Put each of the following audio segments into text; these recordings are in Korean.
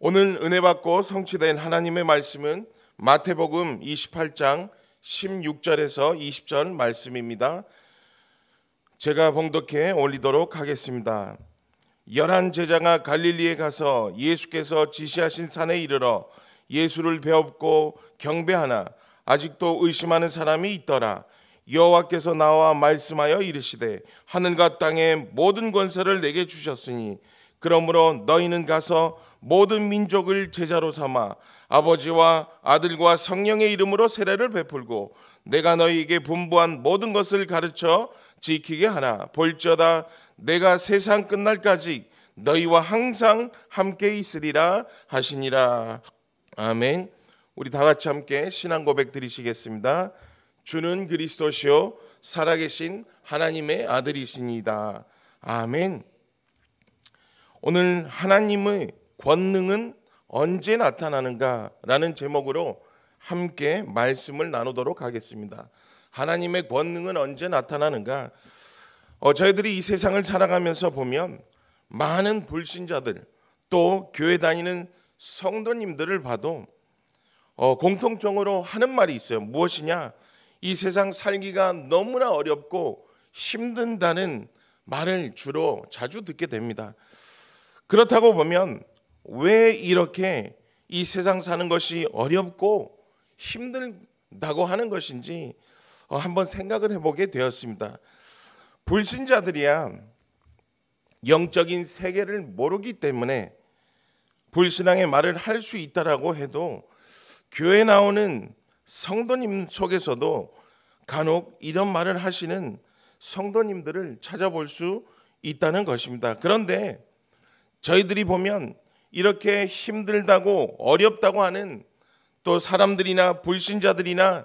오늘 은혜 받고 성취된 하나님의 말씀은 마태복음 28장 16절에서 20절 말씀입니다. 제가 봉독해 올리도록 하겠습니다. 열한 제자가 갈릴리에 가서 예수께서 지시하신 산에 이르러 예수를 배웠고 경배하나 아직도 의심하는 사람이 있더라. 여호와께서 나와 말씀하여 이르시되 하늘과 땅의 모든 권세를 내게 주셨으니 그러므로 너희는 가서 모든 민족을 제자로 삼아 아버지와 아들과 성령의 이름으로 세례를 베풀고 내가 너희에게 분부한 모든 것을 가르쳐 지키게 하나 볼지어다 내가 세상 끝날까지 너희와 항상 함께 있으리라 하시니라 아멘 우리 다 같이 함께 신앙 고백 드리시겠습니다 주는 그리스도시요 살아계신 하나님의 아들이십니다 아멘 오늘 하나님의 권능은 언제 나타나는가라는 제목으로 함께 말씀을 나누도록 하겠습니다. 하나님의 권능은 언제 나타나는가? 어, 저희들이 이 세상을 살아가면서 보면 많은 불신자들 또 교회 다니는 성도님들을 봐도 어, 공통적으로 하는 말이 있어요. 무엇이냐? 이 세상 살기가 너무나 어렵고 힘든다는 말을 주로 자주 듣게 됩니다. 그렇다고 보면 왜 이렇게 이 세상 사는 것이 어렵고 힘들다고 하는 것인지 어, 한번 생각을 해보게 되었습니다. 불신자들이야 영적인 세계를 모르기 때문에 불신앙의 말을 할 수 있다라고 해도 교회 나오는 성도님 속에서도 간혹 이런 말을 하시는 성도님들을 찾아볼 수 있다는 것입니다. 그런데 저희들이 보면 이렇게 힘들다고 어렵다고 하는 또 사람들이나 불신자들이나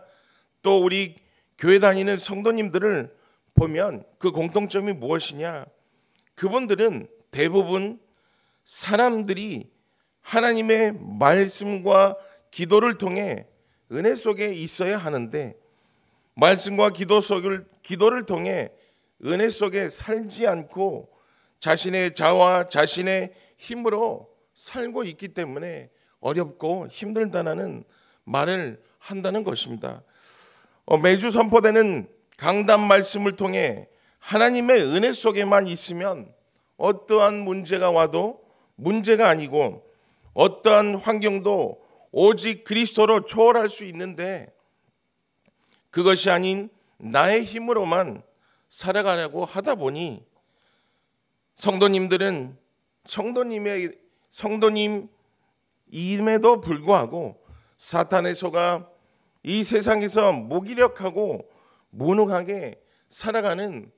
또 우리 교회 다니는 성도님들을 보면 그 공통점이 무엇이냐? 그분들은 대부분 사람들이 하나님의 말씀과 기도를 통해 은혜 속에 있어야 하는데 말씀과 기도 속을 기도를 통해 은혜 속에 살지 않고 자신의 자와 자신의 힘으로 살고 있기 때문에 어렵고 힘들다는 말을 한다는 것입니다. 어, 매주 선포되는 강단 말씀을 통해 하나님의 은혜 속에만 있으면 어떠한 문제가 와도 문제가 아니고 어떠한 환경도 오직 그리스도로 초월할 수 있는데 그것이 아닌 나의 힘으로만 살아가려고 하다 보니 성도님들은 성도님의 성도님임에도 불구하고 사탄의 소가 이 세상에서 무기력하고 무능하게 살아가는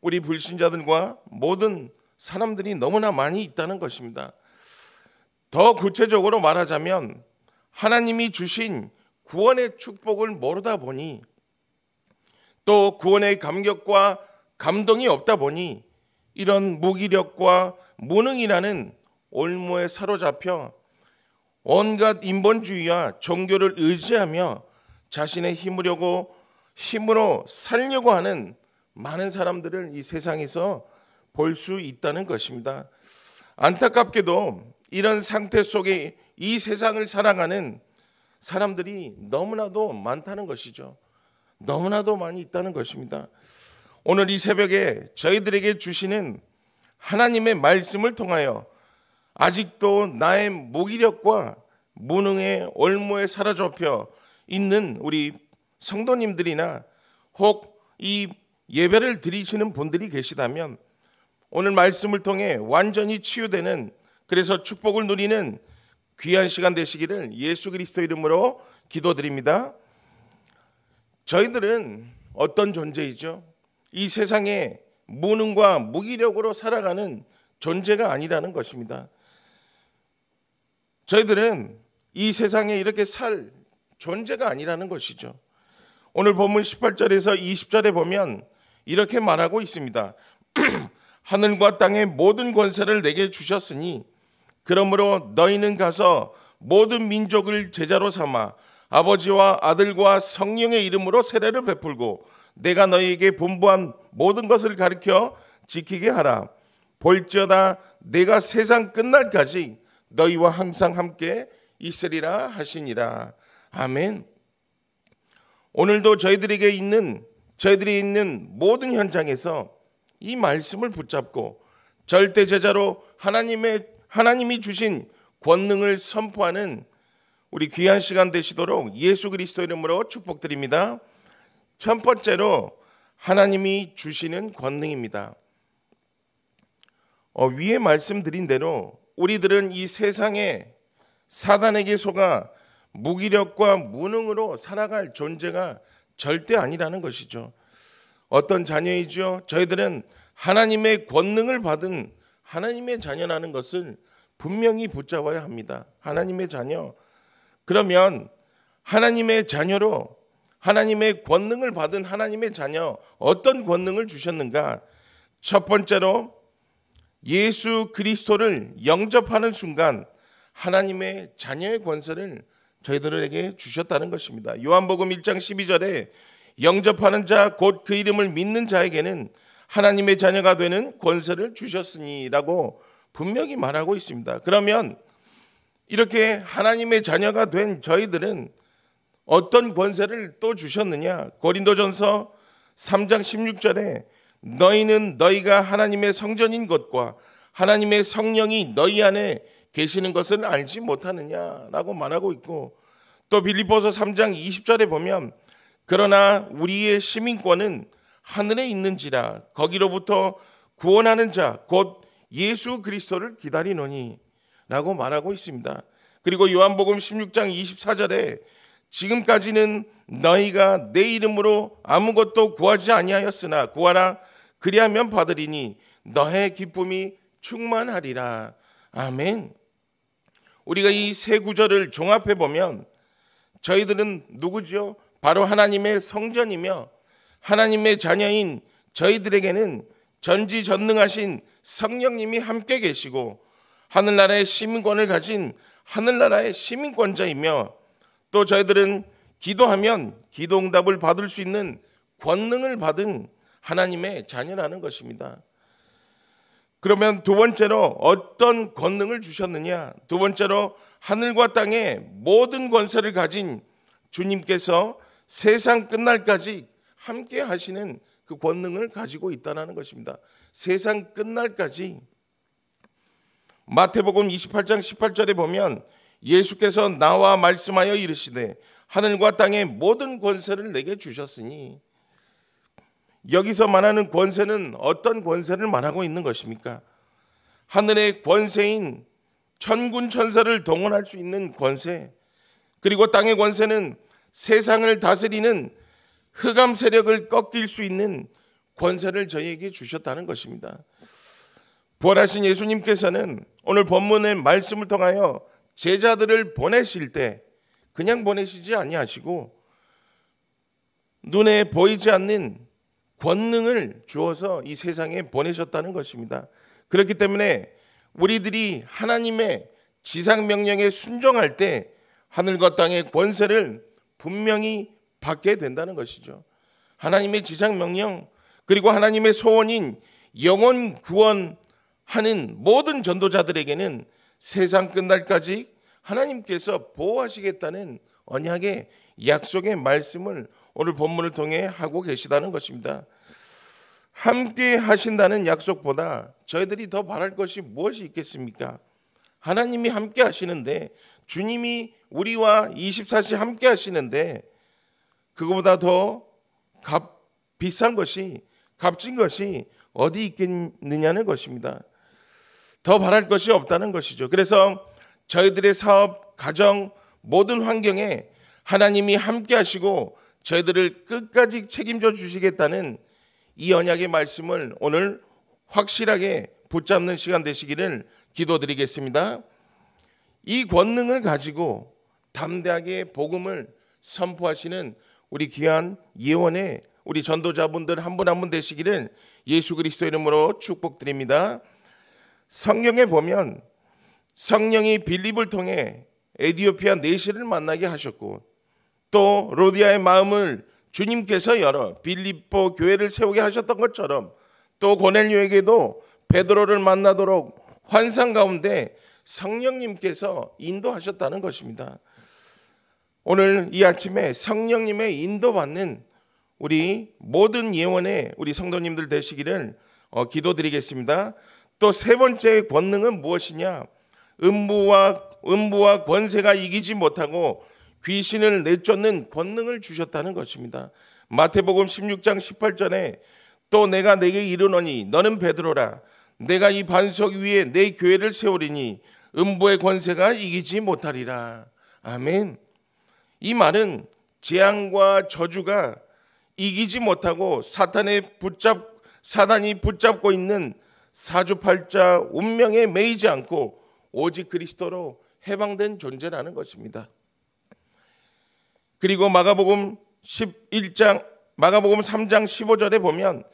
우리 불신자들과 모든 사람들이 너무나 많이 있다는 것입니다. 더 구체적으로 말하자면 하나님이 주신 구원의 축복을 모르다 보니 또 구원의 감격과 감동이 없다 보니 이런 무기력과 무능이라는 올무에 사로잡혀 온갖 인본주의와 종교를 의지하며 자신의 힘으려고 힘으로 살려고 하는 많은 사람들을 이 세상에서 볼 수 있다는 것입니다. 안타깝게도 이런 상태 속에 이 세상을 살아가는 사람들이 너무나도 많다는 것이죠. 너무나도 많이 있다는 것입니다. 오늘 이 새벽에 저희들에게 주시는 하나님의 말씀을 통하여 아직도 나의 무기력과 무능의 올무에 사로잡혀 있는 우리 성도님들이나 혹 이 예배를 드리시는 분들이 계시다면 오늘 말씀을 통해 완전히 치유되는 그래서 축복을 누리는 귀한 시간 되시기를 예수 그리스도 이름으로 기도드립니다. 저희들은 어떤 존재이죠? 이 세상에 무능과 무기력으로 살아가는 존재가 아니라는 것입니다. 저희들은 이 세상에 이렇게 살 존재가 아니라는 것이죠. 오늘 본문 18절에서 20절에 보면 이렇게 말하고 있습니다. 하늘과 땅의 모든 권세를 내게 주셨으니 그러므로 너희는 가서 모든 민족을 제자로 삼아 아버지와 아들과 성령의 이름으로 세례를 베풀고 내가 너희에게 분부한 모든 것을 가르켜 지키게 하라. 볼지어다 내가 세상 끝날까지 너희와 항상 함께 있으리라 하시니라. 아멘. 오늘도 저희들에게 있는 저희들이 있는 모든 현장에서 이 말씀을 붙잡고 절대 제자로 하나님의 하나님이 주신 권능을 선포하는 우리 귀한 시간 되시도록 예수 그리스도 이름으로 축복드립니다. 첫 번째로 하나님이 주시는 권능입니다. 어, 위에 말씀드린 대로 우리들은 이 세상에 사단에게 속아 무기력과 무능으로 살아갈 존재가 절대 아니라는 것이죠. 어떤 자녀이지 저희들은 하나님의 권능을 받은 하나님의 자녀라는 것을 분명히 붙잡아야 합니다. 하나님의 자녀. 그러면 하나님의 자녀로 하나님의 권능을 받은 하나님의 자녀 어떤 권능을 주셨는가? 첫 번째로 예수 그리스도를 영접하는 순간 하나님의 자녀의 권세를 저희들에게 주셨다는 것입니다. 요한복음 1장 12절에 영접하는 자 곧 그 이름을 믿는 자에게는 하나님의 자녀가 되는 권세를 주셨으니라고 분명히 말하고 있습니다. 그러면 이렇게 하나님의 자녀가 된 저희들은 어떤 권세를 또 주셨느냐? 고린도전서 3장 16절에 너희는 너희가 하나님의 성전인 것과 하나님의 성령이 너희 안에 계시는 것은 알지 못하느냐라고 말하고 있고 또 빌립보서 3장 20절에 보면 그러나 우리의 시민권은 하늘에 있는지라 거기로부터 구원하는 자 곧 예수 그리스도를 기다리노니라고 말하고 있습니다. 그리고 요한복음 16장 24절에 지금까지는 너희가 내 이름으로 아무것도 구하지 아니하였으나 구하라 그리하면 받으리니 너의 기쁨이 충만하리라. 아멘. 우리가 이 세 구절을 종합해 보면 저희들은 누구죠? 바로 하나님의 성전이며 하나님의 자녀인 저희들에게는 전지전능하신 성령님이 함께 계시고 하늘나라의 시민권을 가진 하늘나라의 시민권자이며 또 저희들은 기도하면 기도 응답을 받을 수 있는 권능을 받은 하나님의 자녀라는 것입니다. 그러면 두 번째로 어떤 권능을 주셨느냐? 두 번째로 하늘과 땅의 모든 권세를 가진 주님께서 세상 끝날까지 함께 하시는 그 권능을 가지고 있다는 것입니다. 세상 끝날까지 마태복음 28장 18절에 보면 예수께서 나와 말씀하여 이르시되 하늘과 땅의 모든 권세를 내게 주셨으니 여기서 말하는 권세는 어떤 권세를 말하고 있는 것입니까? 하늘의 권세인 천군 천사를 동원할 수 있는 권세, 그리고 땅의 권세는 세상을 다스리는 흑암 세력을 꺾일 수 있는 권세를 저희에게 주셨다는 것입니다. 부활하신 예수님께서는 오늘 본문의 말씀을 통하여 제자들을 보내실 때 그냥 보내시지 아니하시고 눈에 보이지 않는 권능을 주어서 이 세상에 보내셨다는 것입니다. 그렇기 때문에 우리들이 하나님의 지상 명령에 순종할 때 하늘과 땅의 권세를 분명히 받게 된다는 것이죠. 하나님의 지상 명령 그리고 하나님의 소원인 영원 구원하는 모든 전도자들에게는 세상 끝날까지 하나님께서 보호하시겠다는 언약의 약속의 말씀을 오늘 본문을 통해 하고 계시다는 것입니다. 함께 하신다는 약속보다 저희들이 더 바랄 것이 무엇이 있겠습니까? 하나님이 함께 하시는데 주님이 우리와 24시 함께 하시는데 그거보다 더 값, 비싼 것이 값진 것이 어디 있겠느냐는 것입니다. 더 바랄 것이 없다는 것이죠. 그래서 저희들의 사업, 가정, 모든 환경에 하나님이 함께 하시고 저희들을 끝까지 책임져 주시겠다는 이 언약의 말씀을 오늘 확실하게 붙잡는 시간 되시기를 기도드리겠습니다. 이 권능을 가지고 담대하게 복음을 선포하시는 우리 귀한 예원의 우리 전도자분들 한 분 한분 한 분 되시기를 예수 그리스도 이름으로 축복드립니다. 성경에 보면 성령이 빌립을 통해 에디오피아 내시를 만나게 하셨고 또 로디아의 마음을 주님께서 열어 빌립보 교회를 세우게 하셨던 것처럼 또 고넬료에게도 베드로를 만나도록 환상 가운데 성령님께서 인도하셨다는 것입니다. 오늘 이 아침에 성령님의 인도받는 우리 모든 예원의 우리 성도님들 되시기를 어, 기도드리겠습니다. 또 세 번째 권능은 무엇이냐? 음부와 음부와 권세가 이기지 못하고 귀신을 내쫓는 권능을 주셨다는 것입니다. 마태복음 16장 18절에 또 내가 내게 이르노니 너는 베드로라 내가 이 반석 위에 내 교회를 세우리니 음보의 권세가 이기지 못하리라. 아멘. 이 말은 재앙과 저주가 이기지 못하고 사탄의 붙잡 사단이 붙잡고 있는 사주팔자 운명에 매이지 않고 오직 그리스도로 해방된 존재라는 것입니다. 그리고 마가복음 11장 마가복음 3장 15절에 보면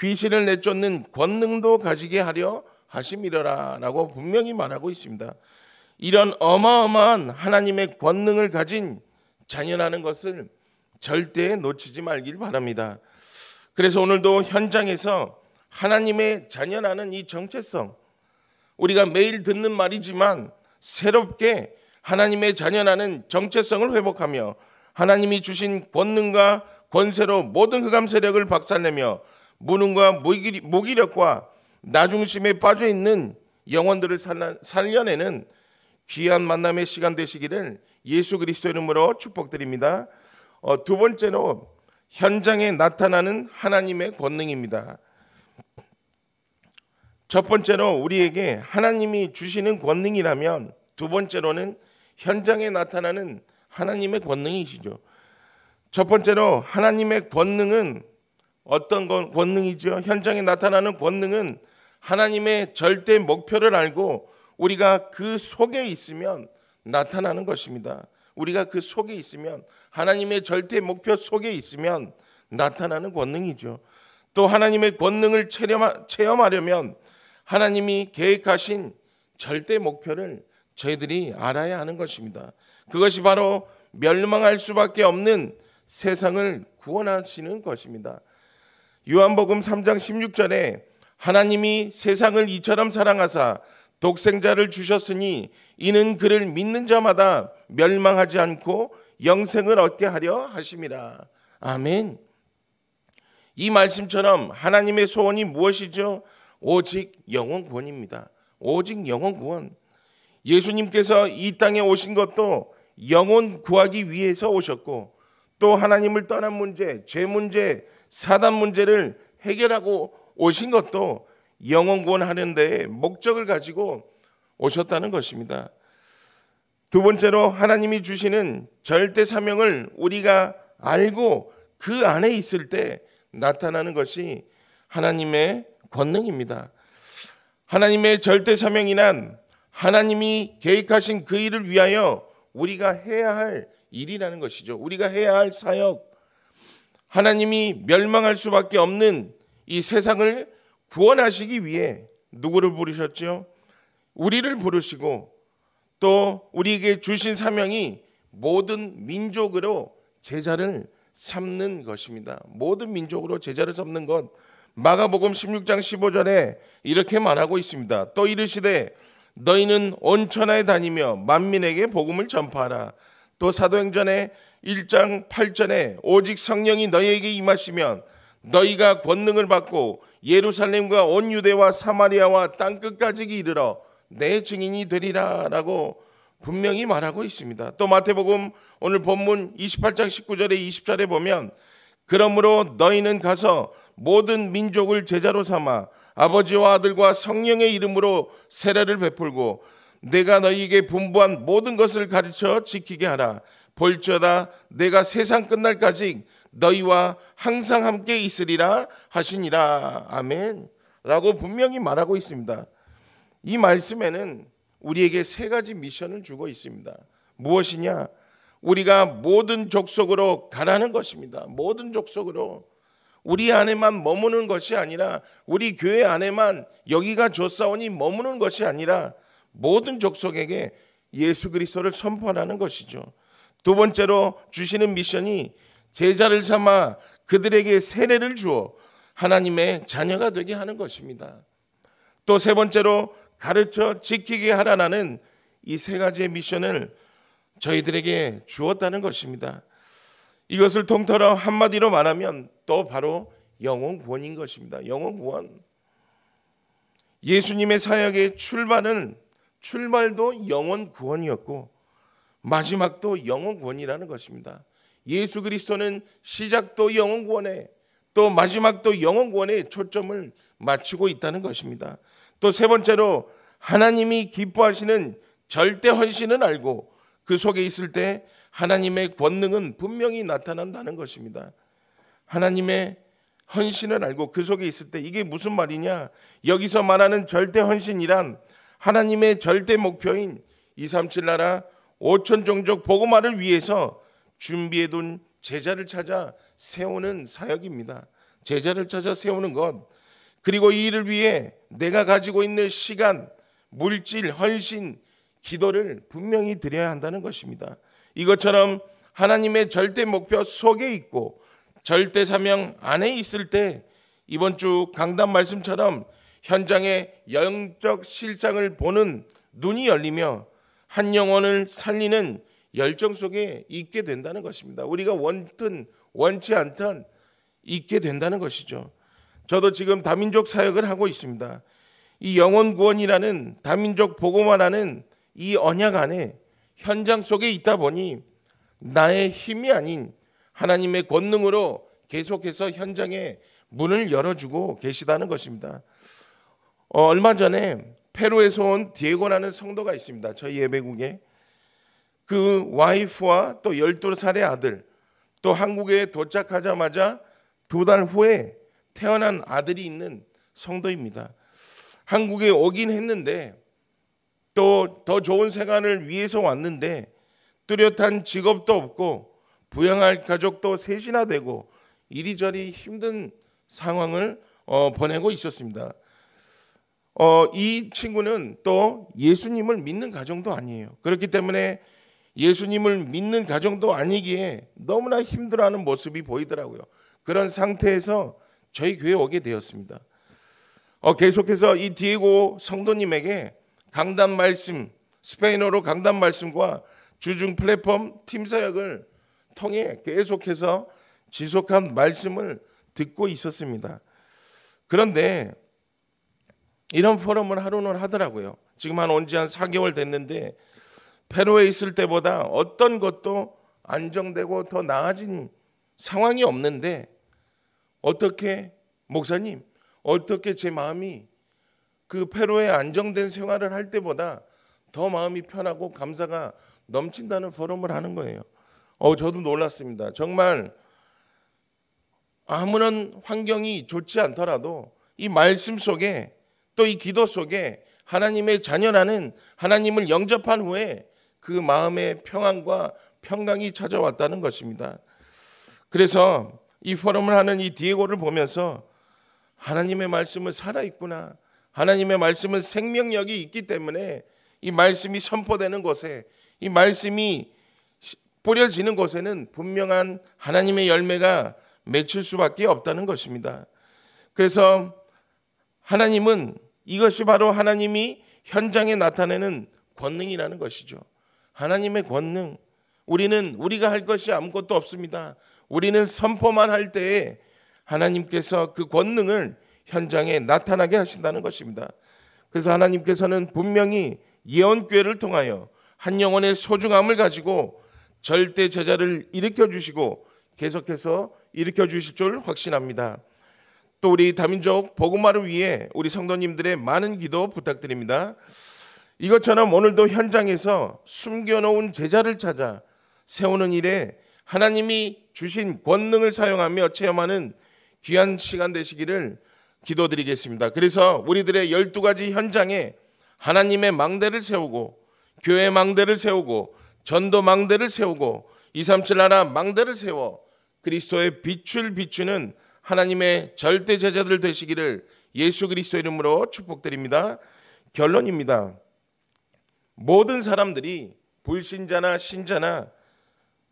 귀신을 내쫓는 권능도 가지게 하려 하심이러라라고 분명히 말하고 있습니다. 이런 어마어마한 하나님의 권능을 가진 자녀라는 것을 절대 놓치지 말길 바랍니다. 그래서 오늘도 현장에서 하나님의 자녀라는 이 정체성 우리가 매일 듣는 말이지만 새롭게 하나님의 자녀라는 정체성을 회복하며 하나님이 주신 권능과 권세로 모든 흑암 그 세력을 박살내며 무능과 무기력과 나중심에 빠져 있는 영혼들을 살려내는 귀한 만남의 시간 되시기를 예수 그리스도 이름으로 축복드립니다. 어, 두 번째로 현장에 나타나는 하나님의 권능입니다. 첫 번째로 우리에게 하나님이 주시는 권능이라면 두 번째로는 현장에 나타나는 하나님의 권능이시죠. 첫 번째로 하나님의 권능은 어떤 건 권능이죠? 현장에 나타나는 권능은 하나님의 절대 목표를 알고 우리가 그 속에 있으면 나타나는 것입니다. 우리가 그 속에 있으면 하나님의 절대 목표 속에 있으면 나타나는 권능이죠. 또 하나님의 권능을 체험하려면 하나님이 계획하신 절대 목표를 저희들이 알아야 하는 것입니다. 그것이 바로 멸망할 수밖에 없는 세상을 구원하시는 것입니다. 요한복음 3장 16절에 하나님이 세상을 이처럼 사랑하사 독생자를 주셨으니 이는 그를 믿는 자마다 멸망하지 않고 영생을 얻게 하려 하심이라. 아멘. 이 말씀처럼 하나님의 소원이 무엇이죠? 오직 영원 구원입니다. 오직 영원 구원. 예수님께서 이 땅에 오신 것도 영혼 구하기 위해서 오셨고 또 하나님을 떠난 문제, 죄 문제, 사단 문제를 해결하고 오신 것도 영혼 구원하는 데 목적을 가지고 오셨다는 것입니다. 두 번째로 하나님이 주시는 절대 사명을 우리가 알고 그 안에 있을 때 나타나는 것이 하나님의 권능입니다. 하나님의 절대 사명이란 하나님이 계획하신 그 일을 위하여 우리가 해야 할 일이라는 것이죠. 우리가 해야 할 사역. 하나님이 멸망할 수밖에 없는 이 세상을 구원하시기 위해 누구를 부르셨죠? 우리를 부르시고 또 우리에게 주신 사명이 모든 민족으로 제자를 삼는 것입니다. 모든 민족으로 제자를 삼는 것 마가복음 16장 15절에 이렇게 말하고 있습니다. 또 이르시되 너희는 온천하에 다니며 만민에게 복음을 전파하라. 또 사도행전에 1장 8절에 오직 성령이 너희에게 임하시면 너희가 권능을 받고 예루살렘과 온 유대와 사마리아와 땅 끝까지 이르러 내 증인이 되리라라고 분명히 말하고 있습니다. 또 마태복음 오늘 본문 28장 19절에 20절에 보면 그러므로 너희는 가서 모든 민족을 제자로 삼아 아버지와 아들과 성령의 이름으로 세례를 베풀고 내가 너희에게 분부한 모든 것을 가르쳐 지키게 하라. 볼지어다 내가 세상 끝날까지 너희와 항상 함께 있으리라 하시니라. 아멘. 라고 분명히 말하고 있습니다. 이 말씀에는 우리에게 세 가지 미션을 주고 있습니다. 무엇이냐? 우리가 모든 족속으로 가라는 것입니다. 모든 족속으로 우리 안에만 머무는 것이 아니라 우리 교회 안에만 여기가 조사원이 머무는 것이 아니라 모든 족속에게 예수 그리스도를 선포하는 것이죠. 두 번째로 주시는 미션이 제자를 삼아 그들에게 세례를 주어 하나님의 자녀가 되게 하는 것입니다. 또 세 번째로 가르쳐 지키게 하라는 이 세 가지의 미션을 저희들에게 주었다는 것입니다. 이것을 통틀어 한마디로 말하면 또 바로 영혼 구원인 것입니다. 영혼 구원. 예수님의 사역의 출발은 출발도 영혼 구원이었고 마지막도 영혼 구원이라는 것입니다. 예수 그리스도는 시작도 영혼 구원에 또 마지막도 영혼 구원에 초점을 맞추고 있다는 것입니다. 또 세 번째로 하나님이 기뻐하시는 절대 헌신은 알고 그 속에 있을 때 하나님의 권능은 분명히 나타난다는 것입니다. 하나님의 헌신을 알고 그 속에 있을 때 이게 무슨 말이냐? 여기서 말하는 절대 헌신이란 하나님의 절대 목표인 237 나라 5천 종족 복음화를 위해서 준비해 둔 제자를 찾아 세우는 사역입니다. 제자를 찾아 세우는 것 그리고 이 일을 위해 내가 가지고 있는 시간, 물질, 헌신, 기도를 분명히 드려야 한다는 것입니다. 이것처럼 하나님의 절대 목표 속에 있고 절대 사명 안에 있을 때 이번 주 강단 말씀처럼 현장의 영적 실상을 보는 눈이 열리며 한 영혼을 살리는 열정 속에 있게 된다는 것입니다. 우리가 원든 원치 않든 있게 된다는 것이죠. 저도 지금 다민족 사역을 하고 있습니다. 이 영혼 구원이라는 다민족 보고만하는 이 언약 안에 현장 속에 있다 보니 나의 힘이 아닌 하나님의 권능으로 계속해서 현장에 문을 열어주고 계시다는 것입니다. 어, 얼마 전에 페루에서 온 디에고라는 성도가 있습니다. 저희 예배국에 그 와이프와 또 12살의 아들 또 한국에 도착하자마자 두 달 후에 태어난 아들이 있는 성도입니다. 한국에 오긴 했는데 또 더 좋은 생활을 위해서 왔는데 뚜렷한 직업도 없고 부양할 가족도 셋이나 되고 이리저리 힘든 상황을 어, 보내고 있었습니다. 어, 이 친구는 또 예수님을 믿는 가정도 아니에요. 그렇기 때문에 예수님을 믿는 가정도 아니기에 너무나 힘들어하는 모습이 보이더라고요. 그런 상태에서 저희 교회에 오게 되었습니다. 어, 계속해서 이 디에고 성도님에게 강단 말씀, 스페인어로 강단 말씀과 주중 플랫폼 팀 사역을 통해 계속해서 지속한 말씀을 듣고 있었습니다. 그런데 이런 포럼을 하루는 하더라고요. 지금 한 온지 한 4개월 됐는데 페로에 있을 때보다 어떤 것도 안정되고 더 나아진 상황이 없는데 어떻게 목사님 어떻게 제 마음이 그 페로에 안정된 생활을 할 때보다 더 마음이 편하고 감사가 넘친다는 포럼을 하는 거예요. 어, 저도 놀랐습니다. 정말 아무런 환경이 좋지 않더라도 이 말씀 속에 또 이 기도 속에 하나님의 자녀라는 하나님을 영접한 후에 그 마음의 평안과 평강이 찾아왔다는 것입니다. 그래서 이 포럼을 하는 이 디에고를 보면서 하나님의 말씀은 살아있구나. 하나님의 말씀은 생명력이 있기 때문에 이 말씀이 선포되는 곳에 이 말씀이 뿌려지는 곳에는 분명한 하나님의 열매가 맺힐 수밖에 없다는 것입니다. 그래서 하나님은 이것이 바로 하나님이 현장에 나타내는 권능이라는 것이죠. 하나님의 권능. 우리는 우리가 할 것이 아무것도 없습니다. 우리는 선포만 할 때에 하나님께서 그 권능을 현장에 나타나게 하신다는 것입니다. 그래서 하나님께서는 분명히 예언교를 통하여 한 영혼의 소중함을 가지고 절대 제자를 일으켜 주시고 계속해서 일으켜 주실 줄 확신합니다. 또 우리 다민족 복음화를 위해 우리 성도님들의 많은 기도 부탁드립니다. 이것처럼 오늘도 현장에서 숨겨놓은 제자를 찾아 세우는 일에 하나님이 주신 권능을 사용하며 체험하는 귀한 시간 되시기를 기도드리겠습니다. 그래서 우리들의 12가지 현장에 하나님의 망대를 세우고 교회 망대를 세우고 전도 망대를 세우고 237 하나 망대를 세워 그리스도의 빛을 비추는 하나님의 절대 제자들 되시기를 예수 그리스도 이름으로 축복드립니다. 결론입니다. 모든 사람들이 불신자나 신자나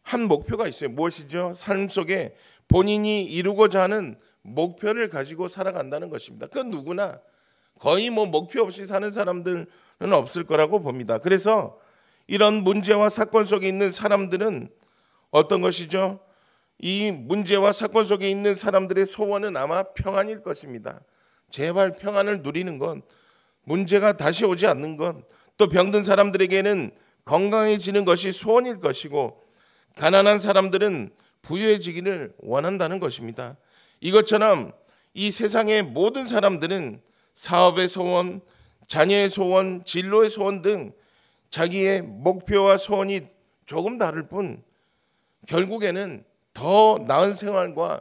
한 목표가 있어요. 무엇이죠? 삶 속에 본인이 이루고자 하는 목표를 가지고 살아간다는 것입니다. 그건 누구나 거의 뭐 목표 없이 사는 사람들은 없을 거라고 봅니다. 그래서 이런 문제와 사건 속에 있는 사람들은 어떤 것이죠? 이 문제와 사건 속에 있는 사람들의 소원은 아마 평안일 것입니다. 제발 평안을 누리는 건 문제가 다시 오지 않는 건 또 병든 사람들에게는 건강해지는 것이 소원일 것이고 가난한 사람들은 부유해지기를 원한다는 것입니다. 이것처럼 이 세상의 모든 사람들은 사업의 소원, 자녀의 소원, 진로의 소원 등 자기의 목표와 소원이 조금 다를 뿐 결국에는 더 나은 생활과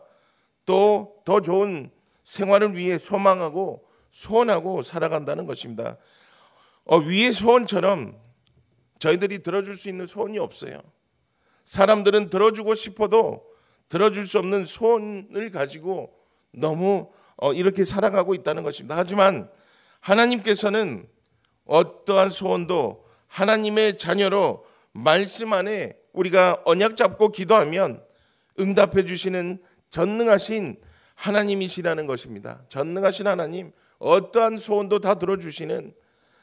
또 더 좋은 생활을 위해 소망하고 소원하고 살아간다는 것입니다. 어, 위의 소원처럼 저희들이 들어줄 수 있는 소원이 없어요. 사람들은 들어주고 싶어도 들어줄 수 없는 소원을 가지고 너무 어, 이렇게 살아가고 있다는 것입니다. 하지만 하나님께서는 어떠한 소원도 하나님의 자녀로 말씀 안에 우리가 언약 잡고 기도하면 응답해 주시는 전능하신 하나님이시라는 것입니다. 전능하신 하나님, 어떠한 소원도 다 들어주시는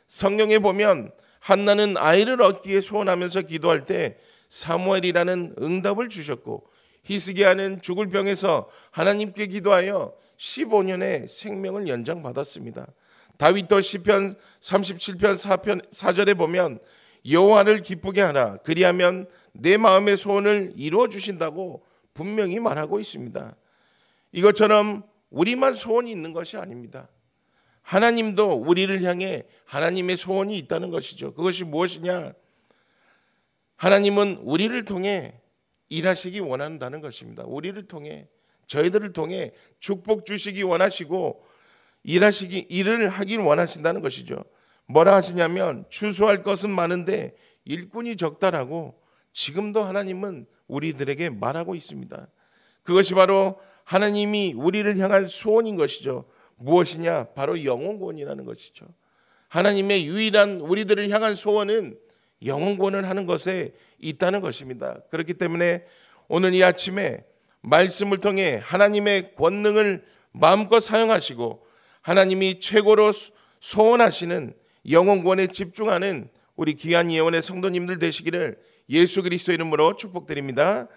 성경에 보면 한나는 아이를 얻기에 소원하면서 기도할 때 사무엘이라는 응답을 주셨고 히스기야는 죽을 병에서 하나님께 기도하여 15년의 생명을 연장받았습니다. 다윗도 시편 37편 4편 4절에 보면 여호와를 기쁘게 하라 그리하면 내 마음의 소원을 이루어 주신다고 분명히 말하고 있습니다. 이것처럼 우리만 소원이 있는 것이 아닙니다. 하나님도 우리를 향해 하나님의 소원이 있다는 것이죠. 그것이 무엇이냐? 하나님은 우리를 통해 일하시기 원한다는 것입니다. 우리를 통해 저희들을 통해 축복 주시기 원하시고 일하시기 일을 하길 원하신다는 것이죠. 뭐라 하시냐면 추수할 것은 많은데 일꾼이 적다라고 지금도 하나님은 우리들에게 말하고 있습니다. 그것이 바로 하나님이 우리를 향한 소원인 것이죠. 무엇이냐? 바로 영혼권이라는 것이죠. 하나님의 유일한 우리들을 향한 소원은 영혼권을 하는 것에 있다는 것입니다. 그렇기 때문에 오늘 이 아침에 말씀을 통해 하나님의 권능을 마음껏 사용하시고 하나님이 최고로 소원하시는 영혼 구원에 집중하는 우리 귀한 예원의 성도님들 되시기를 예수 그리스도 이름으로 축복드립니다.